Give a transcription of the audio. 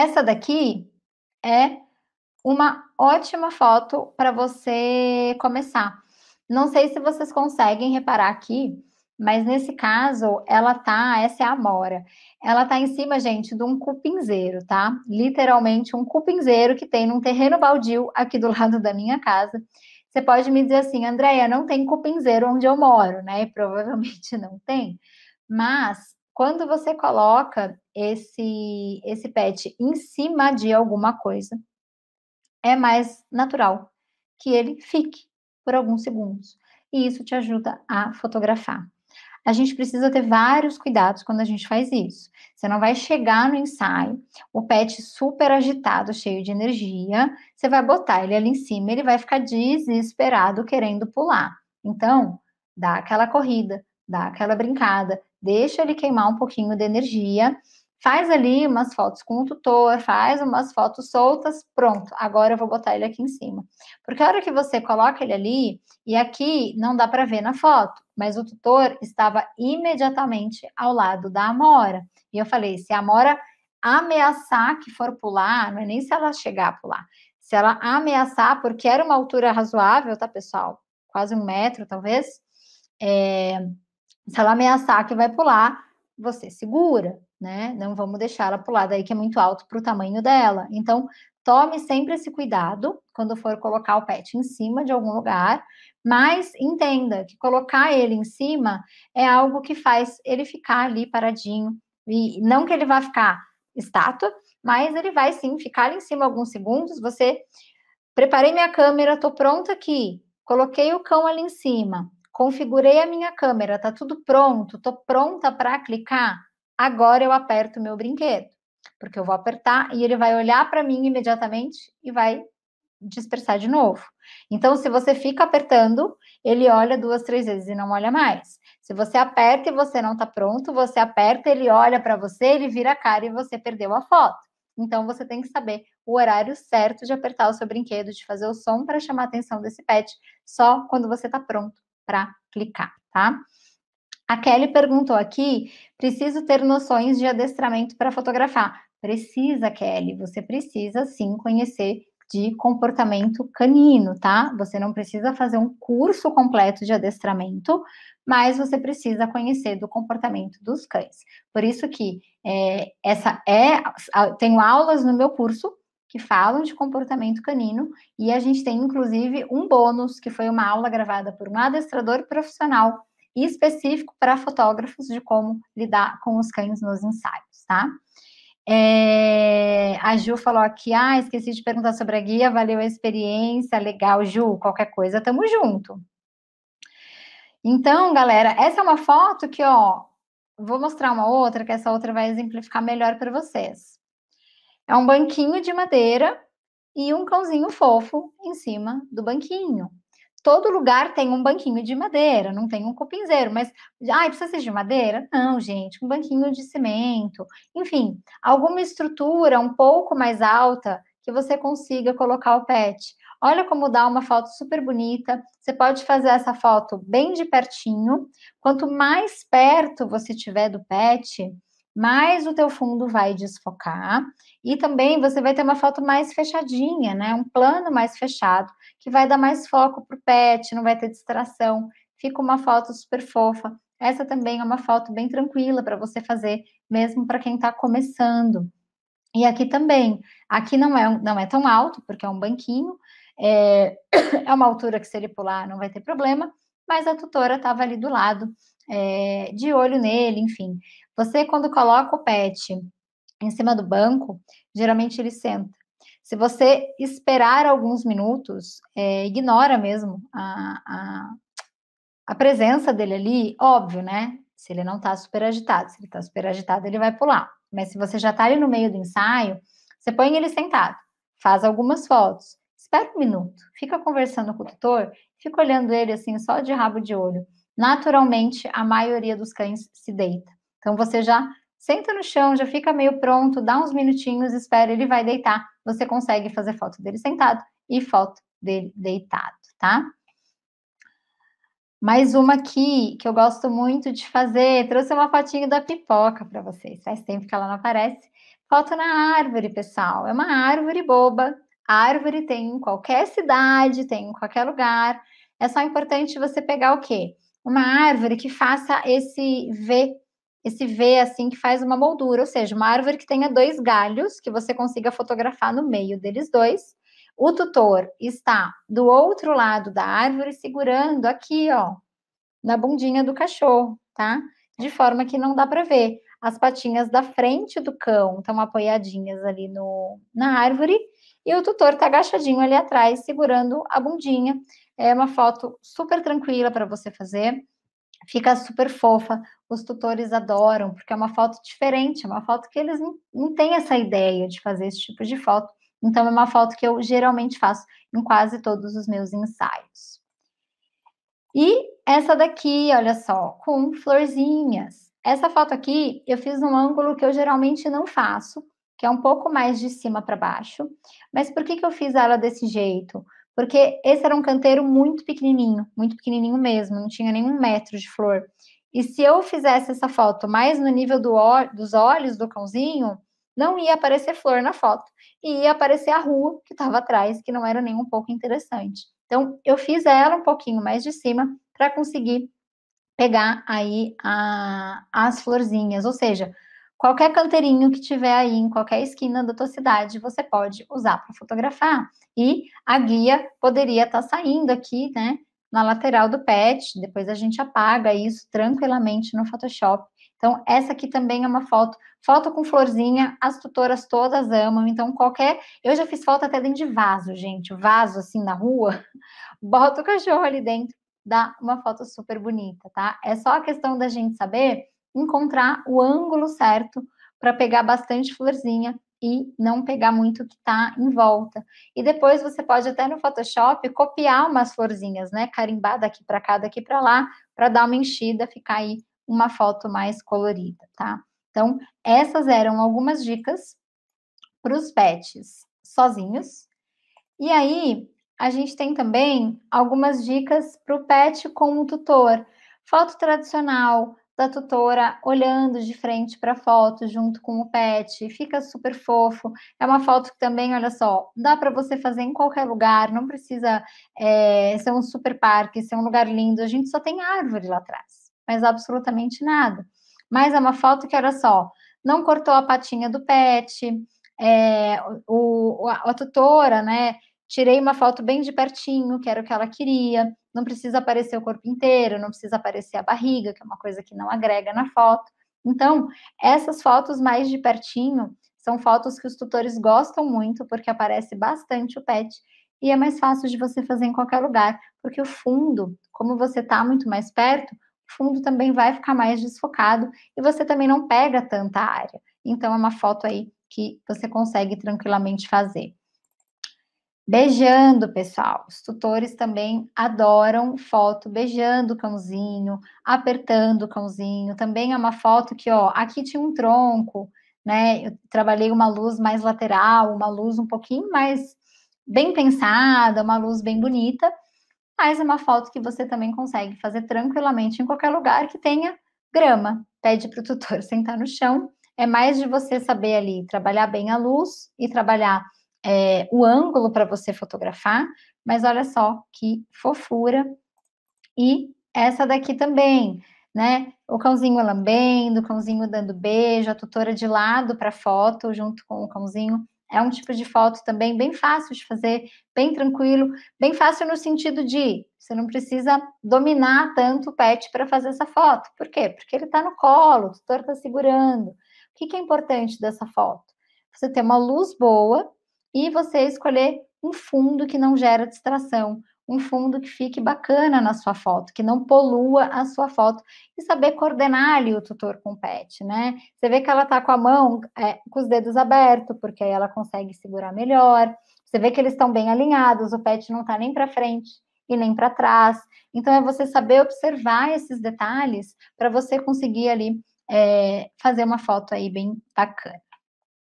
Essa daqui é uma ótima foto para você começar. Não sei se vocês conseguem reparar aqui, mas nesse caso, ela tá, essa é a Amora. Ela tá em cima, gente, de um cupinzeiro, tá? Literalmente um cupinzeiro que tem num terreno baldio aqui do lado da minha casa. Você pode me dizer assim, Andréia, não tem cupinzeiro onde eu moro, né? provavelmente não tem. Mas quando você coloca esse, esse pet em cima de alguma coisa, é mais natural que ele fique por alguns segundos. E isso te ajuda a fotografar. A gente precisa ter vários cuidados quando a gente faz isso. Você não vai chegar no ensaio, o pet super agitado, cheio de energia, você vai botar ele ali em cima, ele vai ficar desesperado querendo pular. Então, dá aquela corrida, dá aquela brincada, deixa ele queimar um pouquinho de energia, faz ali umas fotos com o tutor, faz umas fotos soltas, pronto, agora eu vou botar ele aqui em cima. Porque a hora que você coloca ele ali, e aqui não dá para ver na foto, mas o tutor estava imediatamente ao lado da Amora. E eu falei, se a Amora ameaçar que for pular, não é nem se ela chegar a pular, se ela ameaçar, porque era uma altura razoável, tá, pessoal? Quase um metro, talvez. É, se ela ameaçar que vai pular, você segura, né? Não vamos deixar ela pular daí que é muito alto para o tamanho dela. Então, tome sempre esse cuidado quando for colocar o pet em cima de algum lugar, mas entenda que colocar ele em cima é algo que faz ele ficar ali paradinho. E não que ele vá ficar estátua, mas ele vai sim ficar ali em cima alguns segundos. Você preparei minha câmera, estou pronta aqui, coloquei o cão ali em cima configurei a minha câmera, tá tudo pronto, tô pronta para clicar, agora eu aperto o meu brinquedo. Porque eu vou apertar e ele vai olhar para mim imediatamente e vai dispersar de novo. Então, se você fica apertando, ele olha duas, três vezes e não olha mais. Se você aperta e você não está pronto, você aperta, ele olha para você, ele vira a cara e você perdeu a foto. Então, você tem que saber o horário certo de apertar o seu brinquedo, de fazer o som para chamar a atenção desse pet, só quando você está pronto para clicar, tá? A Kelly perguntou aqui: preciso ter noções de adestramento para fotografar. Precisa, Kelly, você precisa sim conhecer de comportamento canino, tá? Você não precisa fazer um curso completo de adestramento, mas você precisa conhecer do comportamento dos cães. Por isso que é, essa é, tenho aulas no meu curso que falam de comportamento canino e a gente tem inclusive um bônus que foi uma aula gravada por um adestrador profissional e específico para fotógrafos de como lidar com os cães nos ensaios, tá? É, a Ju falou aqui, ah, esqueci de perguntar sobre a guia, valeu a experiência, legal, Ju, qualquer coisa, tamo junto. Então, galera, essa é uma foto que, ó, vou mostrar uma outra, que essa outra vai exemplificar melhor para vocês. É um banquinho de madeira e um cãozinho fofo em cima do banquinho. Todo lugar tem um banquinho de madeira, não tem um cupinzeiro, mas ai, precisa ser de madeira? Não, gente, um banquinho de cimento, enfim, alguma estrutura um pouco mais alta que você consiga colocar o pet. Olha como dá uma foto super bonita. Você pode fazer essa foto bem de pertinho. Quanto mais perto você tiver do pet, mais o teu fundo vai desfocar e também você vai ter uma foto mais fechadinha, né? Um plano mais fechado, que vai dar mais foco para o pet, não vai ter distração, fica uma foto super fofa. Essa também é uma foto bem tranquila para você fazer, mesmo para quem está começando. E aqui também, aqui não é, não é tão alto, porque é um banquinho, é, é uma altura que se ele pular não vai ter problema, mas a tutora estava ali do lado, é, de olho nele, enfim. Você, quando coloca o pet em cima do banco, geralmente ele senta. Se você esperar alguns minutos, é, ignora mesmo a, a, a presença dele ali, óbvio, né? Se ele não está super agitado. Se ele está super agitado, ele vai pular. Mas se você já está ali no meio do ensaio, você põe ele sentado, faz algumas fotos, espera um minuto, fica conversando com o tutor, fica olhando ele assim, só de rabo de olho. Naturalmente, a maioria dos cães se deita. Então você já senta no chão, já fica meio pronto, dá uns minutinhos, espera, ele vai deitar. Você consegue fazer foto dele sentado e foto dele deitado, tá? Mais uma aqui que eu gosto muito de fazer. Trouxe uma fotinho da pipoca para vocês. Faz tempo que ela não aparece. Foto na árvore, pessoal. É uma árvore boba. A árvore tem em qualquer cidade, tem em qualquer lugar. É só importante você pegar o quê? Uma árvore que faça esse V esse V assim que faz uma moldura, ou seja, uma árvore que tenha dois galhos que você consiga fotografar no meio deles dois. O tutor está do outro lado da árvore segurando aqui, ó, na bundinha do cachorro, tá? De forma que não dá para ver. As patinhas da frente do cão estão apoiadinhas ali no, na árvore e o tutor está agachadinho ali atrás segurando a bundinha. É uma foto super tranquila para você fazer fica super fofa, os tutores adoram, porque é uma foto diferente, é uma foto que eles não, não têm essa ideia de fazer esse tipo de foto. Então, é uma foto que eu geralmente faço em quase todos os meus ensaios. E essa daqui, olha só, com florzinhas. Essa foto aqui eu fiz num ângulo que eu geralmente não faço, que é um pouco mais de cima para baixo. Mas por que, que eu fiz ela desse jeito? porque esse era um canteiro muito pequenininho, muito pequenininho mesmo, não tinha nenhum metro de flor. E se eu fizesse essa foto mais no nível do dos olhos do cãozinho, não ia aparecer flor na foto, e ia aparecer a rua que estava atrás, que não era nem um pouco interessante. Então, eu fiz ela um pouquinho mais de cima para conseguir pegar aí a, as florzinhas, ou seja, Qualquer canteirinho que tiver aí em qualquer esquina da tua cidade, você pode usar para fotografar. E a guia poderia estar tá saindo aqui, né, na lateral do pet, depois a gente apaga isso tranquilamente no Photoshop. Então, essa aqui também é uma foto, foto com florzinha, as tutoras todas amam, então qualquer... Eu já fiz foto até dentro de vaso, gente, vaso assim na rua, bota o cachorro ali dentro, dá uma foto super bonita, tá? É só a questão da gente saber encontrar o ângulo certo para pegar bastante florzinha e não pegar muito que está em volta. E depois você pode até no Photoshop copiar umas florzinhas, né? Carimbar daqui para cá, daqui para lá, para dar uma enchida, ficar aí uma foto mais colorida, tá? Então, essas eram algumas dicas para os pets sozinhos. E aí, a gente tem também algumas dicas para o pet com o tutor. Foto tradicional, da tutora olhando de frente para a foto junto com o pet, fica super fofo. É uma foto que também, olha só, dá para você fazer em qualquer lugar, não precisa é, ser um super parque, ser um lugar lindo. A gente só tem árvore lá atrás, mas absolutamente nada. Mas é uma foto que, olha só, não cortou a patinha do pet, é, o, a, a tutora, né? tirei uma foto bem de pertinho, que era o que ela queria. Não precisa aparecer o corpo inteiro, não precisa aparecer a barriga, que é uma coisa que não agrega na foto. Então, essas fotos mais de pertinho são fotos que os tutores gostam muito, porque aparece bastante o pet e é mais fácil de você fazer em qualquer lugar, porque o fundo, como você está muito mais perto, o fundo também vai ficar mais desfocado e você também não pega tanta área. Então, é uma foto aí que você consegue tranquilamente fazer. Beijando, pessoal. Os tutores também adoram foto beijando o cãozinho, apertando o cãozinho. Também é uma foto que, ó, aqui tinha um tronco, né? Eu trabalhei uma luz mais lateral, uma luz um pouquinho mais bem pensada, uma luz bem bonita. Mas é uma foto que você também consegue fazer tranquilamente em qualquer lugar que tenha grama. Pede para o tutor sentar no chão. É mais de você saber ali trabalhar bem a luz e trabalhar é, o ângulo para você fotografar, mas olha só que fofura. E essa daqui também, né? O cãozinho lambendo, o cãozinho dando beijo, a tutora de lado para foto junto com o cãozinho. É um tipo de foto também bem fácil de fazer, bem tranquilo, bem fácil no sentido de você não precisa dominar tanto o pet para fazer essa foto. Por quê? Porque ele está no colo, o tutor está segurando. O que, que é importante dessa foto? Você ter uma luz boa, e você escolher um fundo que não gera distração, um fundo que fique bacana na sua foto, que não polua a sua foto, e saber coordenar ali o tutor com o pet, né? Você vê que ela tá com a mão, é, com os dedos abertos, porque aí ela consegue segurar melhor, você vê que eles estão bem alinhados, o pet não tá nem para frente e nem para trás. Então, é você saber observar esses detalhes para você conseguir ali é, fazer uma foto aí bem bacana.